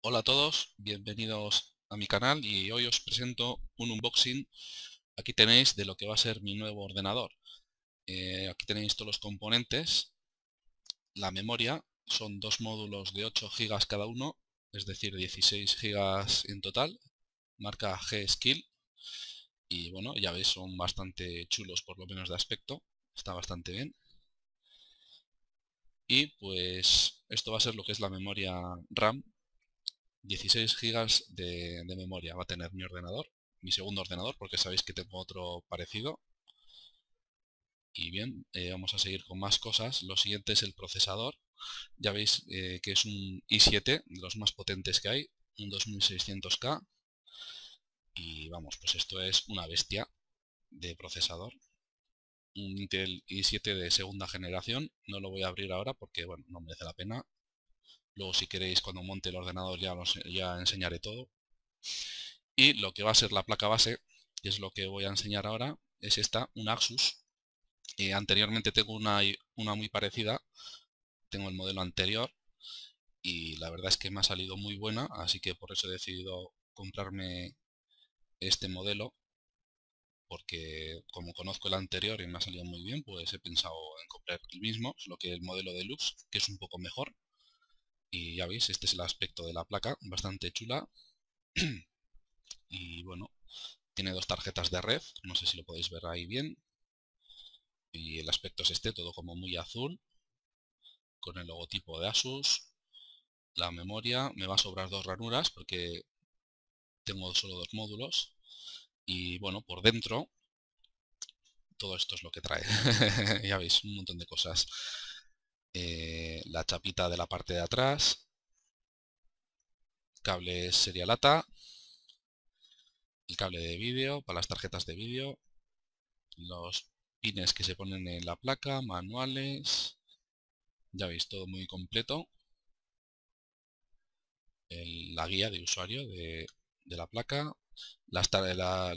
Hola a todos, bienvenidos a mi canal y hoy os presento un unboxing, aquí tenéis de lo que va a ser mi nuevo ordenador. Eh, aquí tenéis todos los componentes, la memoria, son dos módulos de 8 GB cada uno, es decir 16 GB en total, marca G-Skill y bueno, ya veis son bastante chulos por lo menos de aspecto, está bastante bien. Y pues esto va a ser lo que es la memoria RAM 16 gigas de, memoria va a tener mi ordenador, mi segundo ordenador, porque sabéis que tengo otro parecido. Y bien, eh, vamos a seguir con más cosas. Lo siguiente es el procesador. Ya veis eh, que es un i7, de los más potentes que hay, un 2600K. Y vamos, pues esto es una bestia de procesador. Un Intel i7 de segunda generación. No lo voy a abrir ahora porque, bueno, no merece la pena. Luego si queréis cuando monte el ordenador ya, ya enseñaré todo. Y lo que va a ser la placa base, que es lo que voy a enseñar ahora, es esta, un Axus. Eh, anteriormente tengo una, una muy parecida, tengo el modelo anterior y la verdad es que me ha salido muy buena, así que por eso he decidido comprarme este modelo porque como conozco el anterior y me ha salido muy bien, pues he pensado en comprar el mismo, lo que el modelo deluxe, que es un poco mejor. Y ya veis, este es el aspecto de la placa, bastante chula. y bueno, tiene dos tarjetas de red, no sé si lo podéis ver ahí bien. Y el aspecto es este, todo como muy azul, con el logotipo de Asus. La memoria, me va a sobrar dos ranuras porque tengo solo dos módulos. Y bueno, por dentro, todo esto es lo que trae. ya veis, un montón de cosas. Eh, la chapita de la parte de atrás, cable serialata, el cable de vídeo para las tarjetas de vídeo, los pines que se ponen en la placa, manuales, ya veis todo muy completo, la guía de usuario de, la placa, las,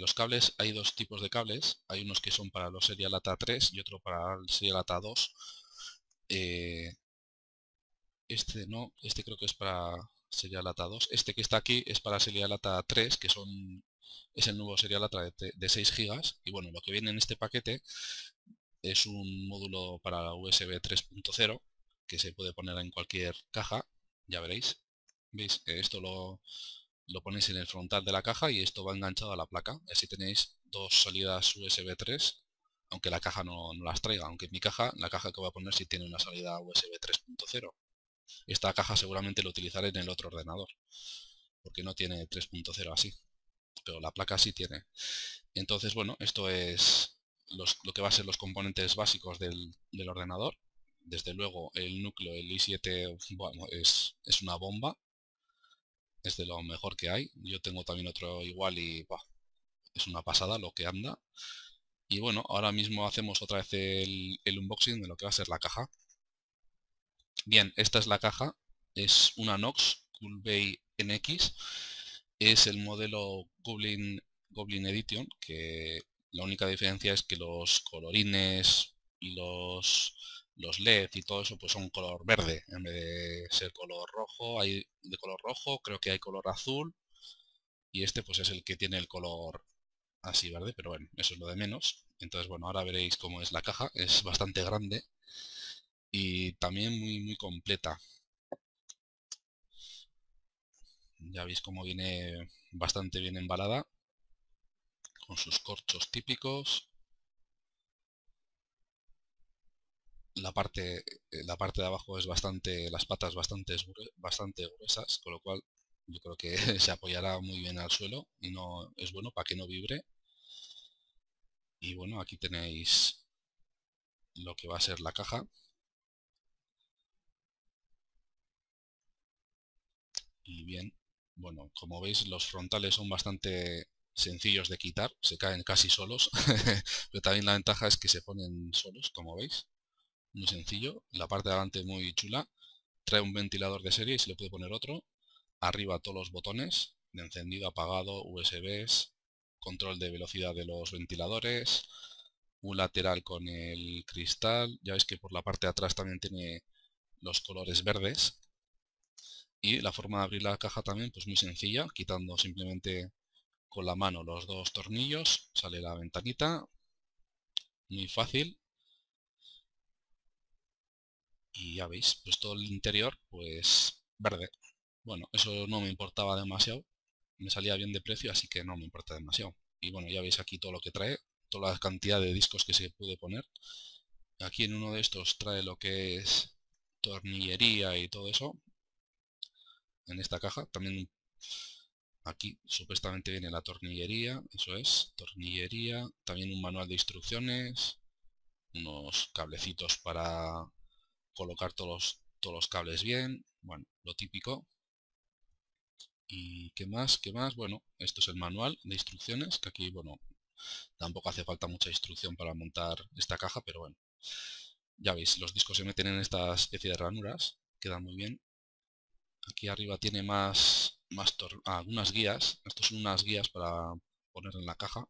los cables, hay dos tipos de cables, hay unos que son para los lata 3 y otro para el serialata 2, este no, este creo que es para serial 2. Este que está aquí es para serial ATA 3, que son es el nuevo serial de, 6 GB. Y bueno, lo que viene en este paquete es un módulo para USB 3.0 que se puede poner en cualquier caja, ya veréis. ¿Veis? Esto lo, lo ponéis en el frontal de la caja y esto va enganchado a la placa. Así tenéis dos salidas USB 3, aunque la caja no, no las traiga, aunque mi caja, la caja que voy a poner sí tiene una salida USB 3.0. Esta caja seguramente lo utilizaré en el otro ordenador, porque no tiene 3.0 así, pero la placa sí tiene. Entonces, bueno, esto es lo que va a ser los componentes básicos del, ordenador. Desde luego, el núcleo, el i7, bueno, es, una bomba, es de lo mejor que hay. Yo tengo también otro igual y es una pasada lo que anda. Y bueno, ahora mismo hacemos otra vez el, unboxing de lo que va a ser la caja. Bien, esta es la caja, es una Nox Coolbay NX, es el modelo Goblin, Goblin Edition, que la única diferencia es que los colorines y los, los LED y todo eso pues son color verde, en vez de ser color rojo, hay de color rojo, creo que hay color azul, y este pues es el que tiene el color así verde, pero bueno, eso es lo de menos. Entonces bueno, ahora veréis cómo es la caja, es bastante grande, y también muy, muy completa. Ya veis cómo viene bastante bien embalada, con sus corchos típicos. La parte, eh, la parte de abajo es bastante, las patas bastante, bastante gruesas, con lo cual yo creo que se apoyará muy bien al suelo y no es bueno para que no vibre y bueno aquí tenéis lo que va a ser la caja y bien. Bueno, como veis los frontales son bastante sencillos de quitar, se caen casi solos, pero también la ventaja es que se ponen solos, como veis. Muy sencillo, la parte de adelante muy chula, trae un ventilador de serie y se le puede poner otro. Arriba todos los botones de encendido, apagado, USBs, control de velocidad de los ventiladores, un lateral con el cristal, ya veis que por la parte de atrás también tiene los colores verdes, y la forma de abrir la caja también, pues muy sencilla, quitando simplemente con la mano los dos tornillos, sale la ventanita, muy fácil. Y ya veis, pues todo el interior, pues verde. Bueno, eso no me importaba demasiado, me salía bien de precio, así que no me importa demasiado. Y bueno, ya veis aquí todo lo que trae, toda la cantidad de discos que se puede poner. Aquí en uno de estos trae lo que es tornillería y todo eso, en esta caja. También aquí supuestamente viene la tornillería, eso es, tornillería, también un manual de instrucciones, unos cablecitos para colocar todos, todos los cables bien, bueno, lo típico. ¿Y qué más? ¿Qué más? Bueno, esto es el manual de instrucciones, que aquí, bueno, tampoco hace falta mucha instrucción para montar esta caja, pero bueno. Ya veis, los discos se meten en esta especie de ranuras, quedan muy bien. Aquí arriba tiene más, más ah, guías. Estas son unas guías para poner en la caja.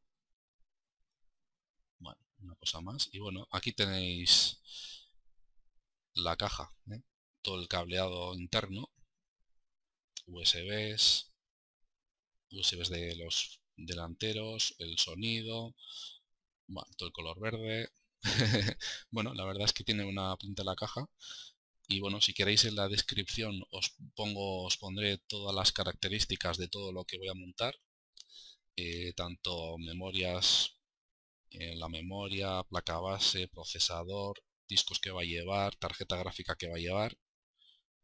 Bueno, una cosa más. Y bueno, aquí tenéis la caja. ¿eh? Todo el cableado interno. USBs. USBs de los delanteros. El sonido. todo el color verde. bueno, la verdad es que tiene una pinta la caja y bueno, si queréis en la descripción os pongo, os pondré todas las características de todo lo que voy a montar, eh, tanto memorias, eh, la memoria, placa base, procesador, discos que va a llevar, tarjeta gráfica que va a llevar.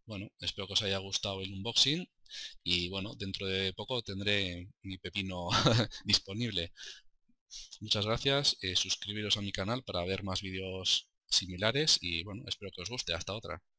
Bueno, espero que os haya gustado el unboxing y bueno, dentro de poco tendré mi pepino disponible. Muchas gracias, eh, suscribiros a mi canal para ver más vídeos similares y bueno, espero que os guste. Hasta otra.